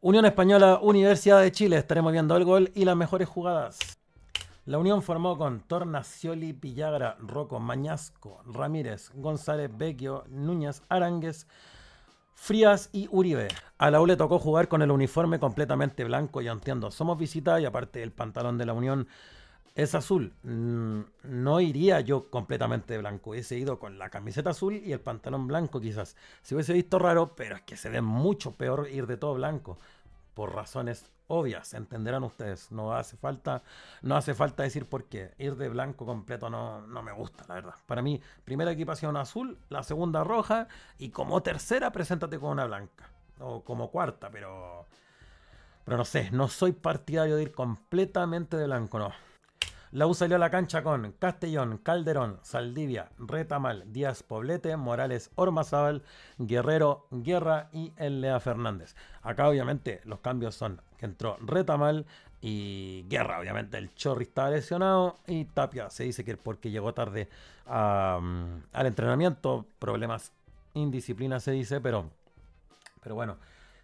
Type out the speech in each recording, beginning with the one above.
Unión Española, Universidad de Chile. Estaremos viendo el gol y las mejores jugadas. La Unión formó con Tornacioli, Pillagra, Rocco, Mañasco, Ramírez, González, Vecchio, Núñez, Arangues, Frías y Uribe. A la U le tocó jugar con el uniforme completamente blanco, y entiendo. Somos visitas y aparte el pantalón de la Unión es azul. Mm, no iría yo completamente blanco. Hubiese ido con la camiseta azul y el pantalón blanco quizás. Si hubiese visto raro, pero es que se ve mucho peor ir de todo blanco. Por razones obvias, entenderán ustedes. No hace falta, no hace falta decir por qué. Ir de blanco completo no, no me gusta, la verdad. Para mí, primera equipación azul, la segunda roja y como tercera preséntate con una blanca. O como cuarta, pero... Pero no sé, no soy partidario de ir completamente de blanco, no. La U salió a la cancha con Castellón, Calderón, Saldivia, Retamal, Díaz Poblete, Morales Ormazábal, Guerrero Guerra y Elea Fernández. Acá obviamente los cambios son que entró Retamal y Guerra, obviamente el Chorri está lesionado y Tapia se dice que porque llegó tarde al entrenamiento, problemas, indisciplina se dice, pero, pero bueno.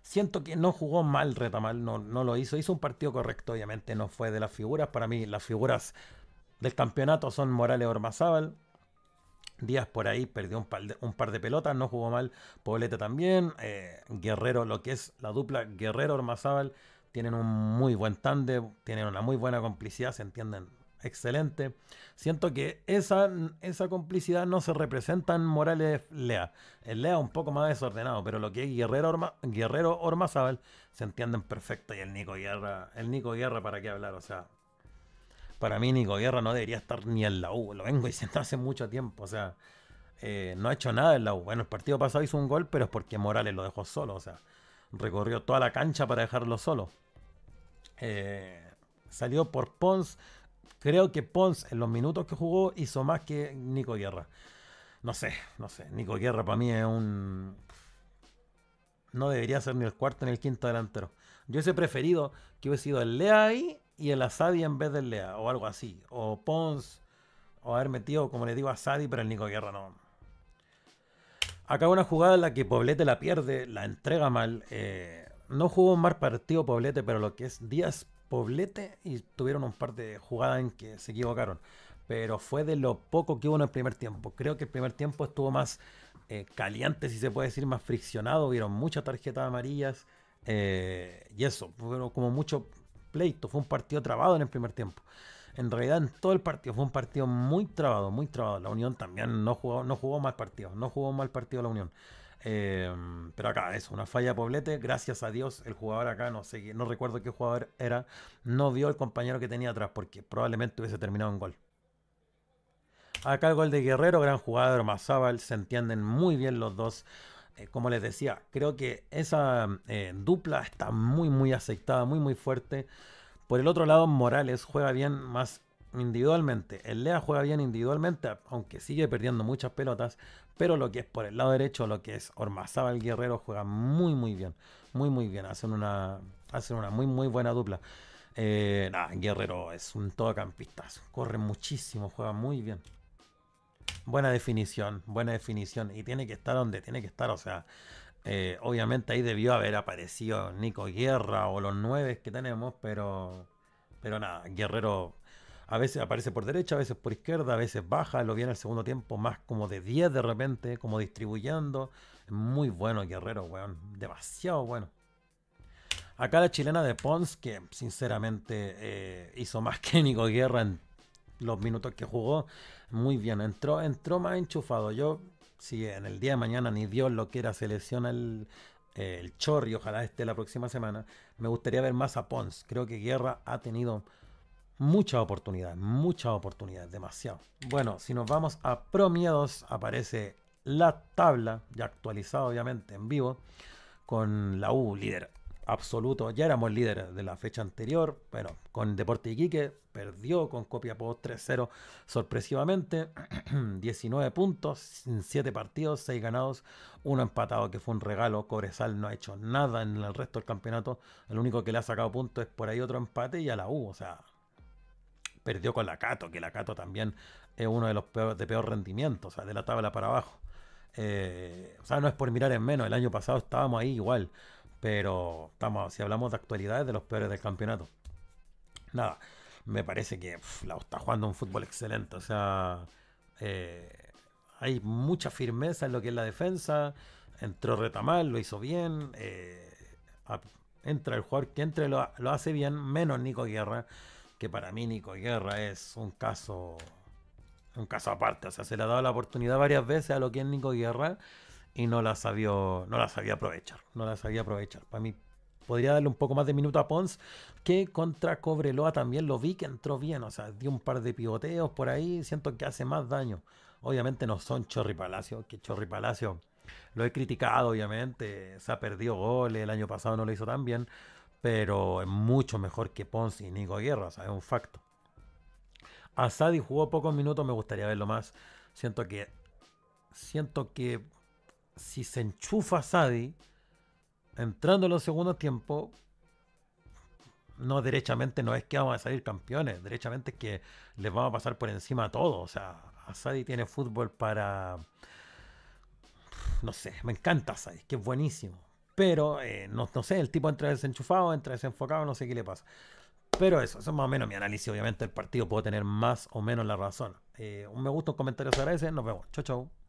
Siento que no jugó mal Retamal, no, no lo hizo. Hizo un partido correcto, obviamente, no fue de las figuras. Para mí, las figuras del campeonato son Morales Ormazábal. Díaz por ahí perdió un par, de, pelotas, no jugó mal. Poblete también. Eh, Guerrero, lo que es la dupla Guerrero-Ormazábal, tienen un muy buen tándem, tienen una muy buena complicidad, se entienden excelente. Siento que esa, esa complicidad no se representa en Morales Lea. El Lea un poco más desordenado, pero lo que es Guerrero, Orma, Guerrero se entienden perfecto. Y el Nico Guerra, el Nico Guerra, ¿para qué hablar? O sea, para mí Nico Guerra no debería estar ni en la U. Lo vengo diciendo hace mucho tiempo. O sea, eh, no ha hecho nada en la U. Bueno, el partido pasado hizo un gol, pero es porque Morales lo dejó solo. O sea, recorrió toda la cancha para dejarlo solo. Eh, salió por Pons, Creo que Pons, en los minutos que jugó, hizo más que Nico Guerra. No sé, no sé. Nico Guerra para mí es un. No debería ser ni el cuarto ni el quinto delantero. Yo hubiese preferido que hubiese sido el Lea ahí y el Asadi en vez del Lea, o algo así. O Pons, o haber metido, como le digo, Asadi, pero el Nico Guerra no. Acaba una jugada en la que Poblete la pierde, la entrega mal. Eh, no jugó un mal partido Poblete, pero lo que es Díaz Poblete y tuvieron un par de jugadas en que se equivocaron. Pero fue de lo poco que hubo en el primer tiempo. Creo que el primer tiempo estuvo más eh, caliente, si se puede decir, más friccionado. Vieron muchas tarjetas amarillas. Eh, y eso, como mucho pleito. Fue un partido trabado en el primer tiempo. En realidad, en todo el partido fue un partido muy trabado, muy trabado. La Unión también no jugó, no jugó mal partido, no jugó mal partido la Unión. Em, pero acá, es una falla Poblete. Gracias a Dios, el jugador acá, no sé, no recuerdo qué jugador era, no vio el compañero que tenía atrás, porque probablemente hubiese terminado en gol. Acá el gol de Guerrero, gran jugador, Mazábal, se entienden muy bien los dos. Eh, como les decía, creo que esa eh, dupla está muy, muy aceptada, muy, muy fuerte. Por el otro lado, Morales juega bien más individualmente. El Lea juega bien individualmente, aunque sigue perdiendo muchas pelotas, pero lo que es por el lado derecho, lo que es el Guerrero, juega muy, muy bien. Muy, muy bien. Hacen una, una muy, muy buena dupla. Eh, nada, Guerrero es un todocampistazo. Corre muchísimo, juega muy bien. Buena definición, buena definición. Y tiene que estar donde tiene que estar. O sea, eh, obviamente ahí debió haber aparecido Nico Guerra o los nueve que tenemos, pero, pero nada, Guerrero a veces aparece por derecha, a veces por izquierda, a veces baja, lo viene al segundo tiempo más como de 10 de repente, como distribuyendo. Muy bueno Guerrero, weón, demasiado bueno. Acá la chilena de Pons, que sinceramente eh, hizo más que Nico Guerra en los minutos que jugó. Muy bien, entró, entró más enchufado. Yo, si en el día de mañana ni Dios lo quiera, selecciona el, eh, el y ojalá esté la próxima semana, me gustaría ver más a Pons. Creo que Guerra ha tenido Muchas oportunidades, muchas oportunidades, demasiado. Bueno, si nos vamos a Pro aparece la tabla, ya actualizada obviamente en vivo, con la U líder absoluto. Ya éramos líderes de la fecha anterior, bueno, con Deporte Iquique perdió con Copiapó 3-0 sorpresivamente, 19 puntos, 7 partidos, 6 ganados, 1 empatado que fue un regalo. Cobresal no ha hecho nada en el resto del campeonato, el único que le ha sacado puntos es por ahí otro empate y a la U, o sea, perdió con la Cato, que la Cato también es uno de los de peor rendimiento, o sea, de la tabla para abajo. Eh, o sea, no es por mirar en menos, el año pasado estábamos ahí igual, pero estamos, si hablamos de actualidades, de los peores del campeonato. Nada, me parece que la está jugando un fútbol excelente, o sea, eh, hay mucha firmeza en lo que es la defensa, entró Retamal, lo hizo bien, eh, entra el jugador que entre lo, lo hace bien, menos Nico Guerra que para mí Nico Guerra es un caso un caso aparte, o sea, se le ha dado la oportunidad varias veces a lo que es Nico Guerra y no la sabía no la sabía aprovechar, no la sabía aprovechar. Para mí podría darle un poco más de minuto a Pons, que contra Cobreloa también lo vi que entró bien, o sea, dio un par de pivoteos por ahí, siento que hace más daño. Obviamente no son Chorri Palacio, que Chorri Palacio lo he criticado, obviamente, se ha perdido goles, el año pasado no lo hizo tan bien, pero es mucho mejor que Ponzi y Nico Guerra, es un facto. Asadi jugó pocos minutos, me gustaría verlo más. Siento que. Siento que si se enchufa Asadi entrando en los segundos tiempos, no derechamente no es que vamos a salir campeones, derechamente es que les vamos a pasar por encima a todos. O sea, Asadi tiene fútbol para. No sé, me encanta Asadi, es que es buenísimo. Pero eh, no, sé, el tipo entra desenchufado, entra desenfocado, no sé qué le pasa. Pero eso, eso es más o menos mi análisis. Obviamente el partido puede tener más o menos la razón. un eh, me gusta, un comentario se agradece. Nos vemos. Chau, chau.